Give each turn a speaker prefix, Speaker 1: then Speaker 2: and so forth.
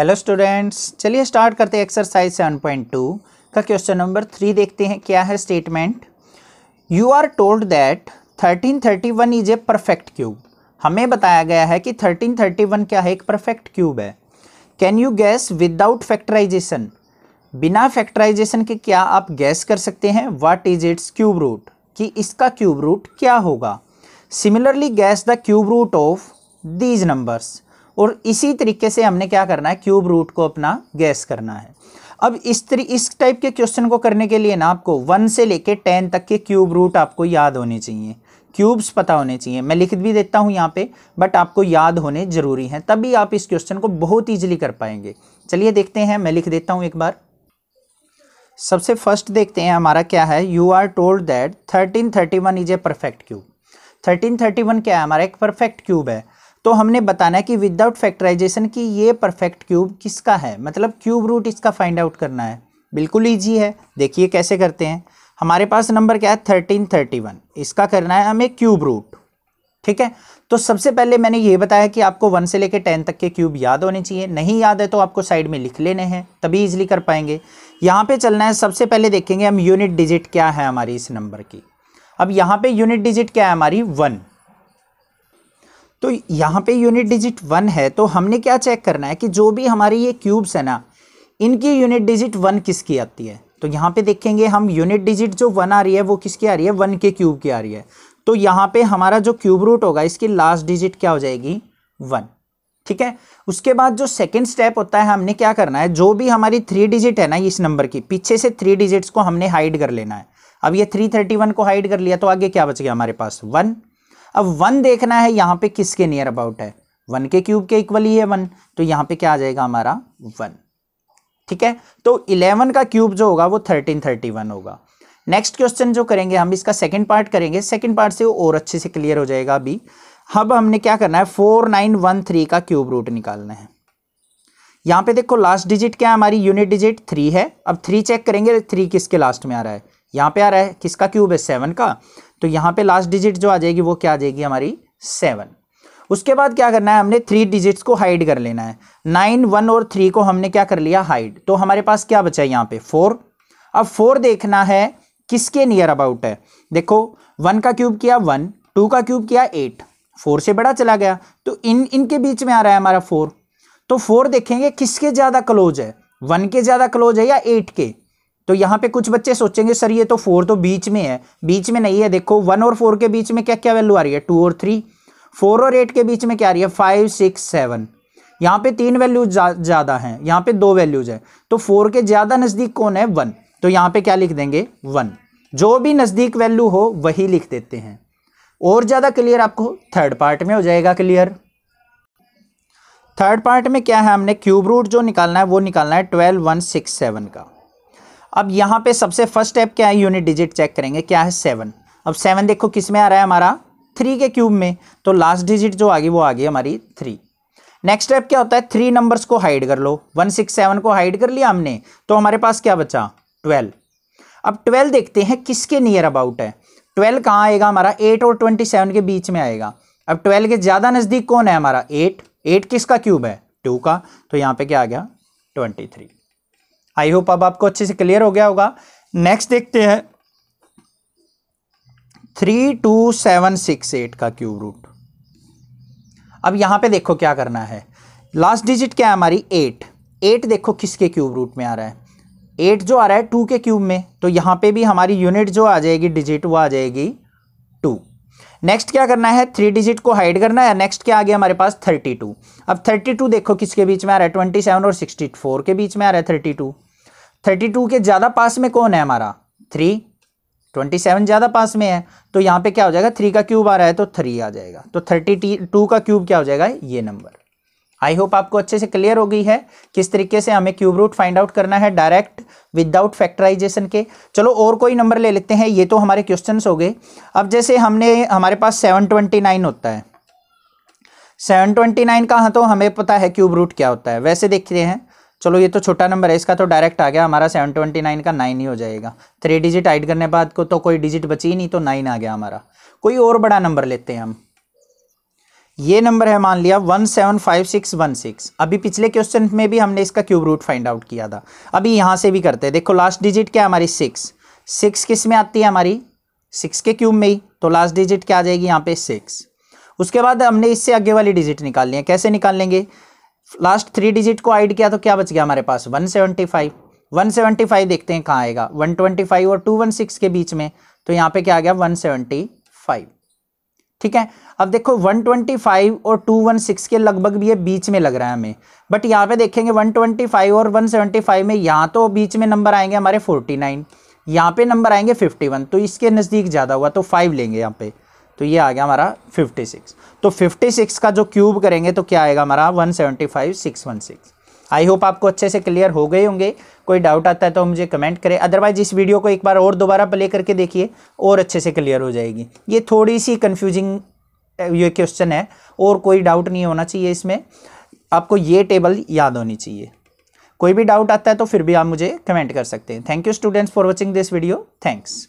Speaker 1: hello students चलिए start करते हैं एक्सरसाइज सेवन पॉइंट टू का क्वेश्चन नंबर थ्री देखते हैं क्या है statement you are told that thirteen thirty one is a perfect cube हमें बताया गया है कि थर्टीन थर्टी वन क्या है एक परफेक्ट क्यूब है can you guess without factorisation बिना फैक्टराइजेशन के क्या आप गैस कर सकते हैं what is its cube root कि इसका क्यूब रूट क्या होगा similarly guess the cube root of these numbers और इसी तरीके से हमने क्या करना है क्यूब रूट को अपना गैस करना है अब इस तरी इस टाइप के क्वेश्चन को करने के लिए ना आपको वन से लेके टेन तक के क्यूब रूट आपको याद होने चाहिए क्यूब्स पता होने चाहिए मैं लिख भी देता हूँ यहाँ पे बट आपको याद होने ज़रूरी हैं तभी आप इस क्वेश्चन को बहुत ईजिली कर पाएंगे चलिए देखते हैं मैं लिख देता हूँ एक बार सबसे फर्स्ट देखते हैं हमारा क्या है you are told that thirteen thirty one is a perfect cube thirteen thirty one क्या है हमारा एक परफेक्ट क्यूब है तो हमने बताना है कि विदाउट फैक्टराइजेशन की ये परफेक्ट क्यूब किसका है मतलब क्यूब रूट इसका फाइंड आउट करना है बिल्कुल ईजी है देखिए कैसे करते हैं हमारे पास नंबर क्या है थर्टीन थर्टी वन इसका करना है हमें क्यूब रूट ठीक है तो सबसे पहले मैंने ये बताया कि आपको वन से लेकर टेन तक के क्यूब याद होने चाहिए नहीं याद है तो आपको साइड में लिख लेने हैं तभी ईजिली कर पाएंगे यहाँ पे चलना है सबसे पहले देखेंगे हम यूनिट डिजिट क्या है हमारी इस नंबर की अब यहाँ पे यूनिट डिजिट क्या है हमारी वन तो यहाँ पे यूनिट डिजिट वन है तो हमने क्या चेक करना है कि जो भी हमारी ये क्यूब्स है ना इनकी यूनिट डिजिट वन किसकी आती है तो यहाँ पे देखेंगे हम यूनिट डिजिट जो वन आ रही है वो किसकी आ रही है वन के क्यूब की आ रही है तो यहाँ पे हमारा जो क्यूब रूट होगा इसकी लास्ट डिजिट क्या हो जाएगी वन ठीक है उसके बाद जो सेकेंड स्टेप होता है हमने क्या करना है जो भी हमारी थ्री डिजिट है ना इस नंबर की पीछे से थ्री डिजिट्स को हमने हाइड कर लेना है अब ये थ्री थर्टी वन को हाइड कर लिया तो आगे क्या बच गया हमारे पास वन अब वन देखना है यहाँ पे किसके नियर अबाउट है वन के क्यूब के इक्वल ही है वन तो यहाँ पे क्या आ जाएगा हमारा वन ठीक है तो इलेवन का क्यूब जो होगा वो थर्टीन थर्टी वन होगा नेक्स्ट क्वेश्चन जो करेंगे हम इसका सेकंड पार्ट करेंगे सेकंड पार्ट से वो और अच्छे से क्लियर हो जाएगा अभी अब हमने क्या करना है फोर नाइन वन थ्री का क्यूब रूट निकालना है यहाँ पे देखो लास्ट डिजिट क्या है हमारी यूनिट डिजिट थ्री है अब थ्री चेक करेंगे थ्री किसके लास्ट में आ रहा है यहाँ पे आ रहा है किसका क्यूब है सेवन का तो यहाँ पे लास्ट डिजिट जो आ जाएगी वो क्या आ जाएगी हमारी सेवन उसके बाद क्या करना है हमने थ्री डिजिट्स को हाइड कर लेना है नाइन वन और थ्री को हमने क्या कर लिया हाइड तो हमारे पास क्या बचा है यहाँ पे फोर अब फोर देखना है किसके नियर अबाउट है देखो वन का क्यूब किया वन टू का क्यूब किया एट फोर से बड़ा चला गया तो इन इनके बीच में आ रहा है हमारा फोर तो फोर देखेंगे किसके ज़्यादा क्लोज है वन के ज़्यादा क्लोज है या एट के तो यहाँ पे कुछ बच्चे सोचेंगे सर ये तो फोर तो बीच में है बीच में नहीं है देखो वन और फोर के बीच में क्या क्या वैल्यू आ रही है टू और थ्री फोर और एट के बीच में क्या आ रही है फाइव सिक्स सेवन यहाँ पे तीन वैल्यूज ज़्यादा हैं यहाँ पे दो वैल्यूज हैं तो फोर के ज़्यादा नज़दीक कौन है वन तो यहाँ पे क्या लिख देंगे वन जो भी नज़दीक वैल्यू हो वही लिख देते हैं और ज़्यादा क्लियर आपको थर्ड पार्ट में हो जाएगा क्लियर थर्ड पार्ट में क्या है हमने क्यूब रूट जो निकालना है वो निकालना है ट्वेल्व वन सिक्स सेवन का अब यहाँ पे सबसे फर्स्ट स्टेप क्या है यूनिट डिजिट चेक करेंगे क्या है सेवन अब सेवन देखो किस में आ रहा है हमारा थ्री के क्यूब में तो लास्ट डिजिट जो आ गई वो आ गई हमारी थ्री नेक्स्ट स्टेप क्या होता है थ्री नंबर्स को हाइड कर लो वन सिक्स सेवन को हाइड कर लिया हमने तो हमारे पास क्या बचा ट्वेल्व अब ट्वेल्व देखते हैं किसके नियर अबाउट है ट्वेल्व कहाँ आएगा हमारा एट और ट्वेंटी सेवन के बीच में आएगा अब ट्वेल्व के ज़्यादा नज़दीक कौन है हमारा एट एट किसका क्यूब है टू का तो यहाँ पर क्या आ गया ट्वेंटी थ्री आई होप अब आपको अच्छे से क्लियर हो गया होगा नेक्स्ट देखते हैं three two seven six eight का क्यूब रूट अब यहां पे देखो क्या करना है लास्ट डिजिट क्या है हमारी एट एट देखो किसके क्यूब रूट में आ रहा है एट जो आ रहा है टू के क्यूब में तो यहां पे भी हमारी यूनिट जो आ जाएगी डिजिट वो आ जाएगी टू नेक्स्ट क्या करना है थ्री डिजिट को हाइड करना है नेक्स्ट क्या आ गया हमारे पास थर्टी टू अब थर्टी टू देखो किसके बीच में आ रहा है ट्वेंटी सेवन और सिक्सटी फोर के बीच में आ रहा है थर्टी टू थर्टी टू के ज़्यादा पास में कौन है हमारा थ्री ट्वेंटी सेवन ज़्यादा पास में है तो यहाँ पे क्या हो जाएगा थ्री का क्यूब आ रहा है तो थ्री आ जाएगा तो थर्टी टू का क्यूब क्या हो जाएगा ये नंबर आई होप आपको अच्छे से क्लियर हो गई है किस तरीके से हमें क्यूब रूट फाइंड आउट करना है डायरेक्ट विदाउट फैक्टराइजेशन के चलो और कोई नंबर ले लेते हैं ये तो हमारे क्वेश्चन हो गए अब जैसे हमने हमारे पास सेवन ट्वेंटी नाइन होता है सेवन ट्वेंटी नाइन का हाँ तो हमें पता है क्यूब रूट क्या होता है वैसे देखते हैं चलो ये तो छोटा नंबर है इसका तो डायरेक्ट आ गया हमारा सेवन ट्वेंटी नाइन का नाइन ही हो जाएगा थ्री डिजिट ऐड करने बाद को तो कोई डिजिट बची ही नहीं तो नाइन आ गया हमारा कोई और बड़ा नंबर लेते हैं हम ये नंबर है मान लिया one seven five six one six अभी पिछले क्वेश्चन में भी हमने इसका क्यूब रूट फाइंड आउट किया था अभी यहाँ से भी करते हैं देखो लास्ट डिजिट क्या हमारी सिक्स सिक्स किस में आती है हमारी सिक्स के क्यूब में ही तो लास्ट डिजिट क्या आ जाएगी यहाँ पे सिक्स उसके बाद हमने इससे आगे वाली डिजिट निकाल ली है कैसे निकाल लेंगे लास्ट थ्री डिजिट को ऐड किया तो क्या बच गया हमारे पास 175 175 देखते हैं कहाँ आएगा 125 और 216 के बीच में तो यहाँ पे क्या आ गया 175 ठीक है अब देखो 125 और 216 के लगभग भी ये बीच में लग रहा है हमें बट यहाँ पे देखेंगे 125 और 175 में यहाँ तो बीच में नंबर आएंगे हमारे 49 यहाँ पे नंबर आएंगे फिफ्टी तो इसके नज़दीक ज़्यादा हुआ तो फाइव लेंगे यहाँ पे तो ये आ गया हमारा 56 तो 56 का जो क्यूब करेंगे तो क्या आएगा हमारा 175616 आई होप आपको अच्छे से क्लियर हो गए होंगे कोई डाउट आता है तो मुझे कमेंट करें अदरवाइज इस वीडियो को एक बार और दोबारा प्ले करके देखिए और अच्छे से क्लियर हो जाएगी ये थोड़ी सी कन्फ्यूजिंग ये क्वेश्चन है और कोई डाउट नहीं होना चाहिए इसमें आपको ये टेबल याद होनी चाहिए कोई भी डाउट आता है तो फिर भी आप मुझे कमेंट कर सकते हैं thank you students for watching this video thanks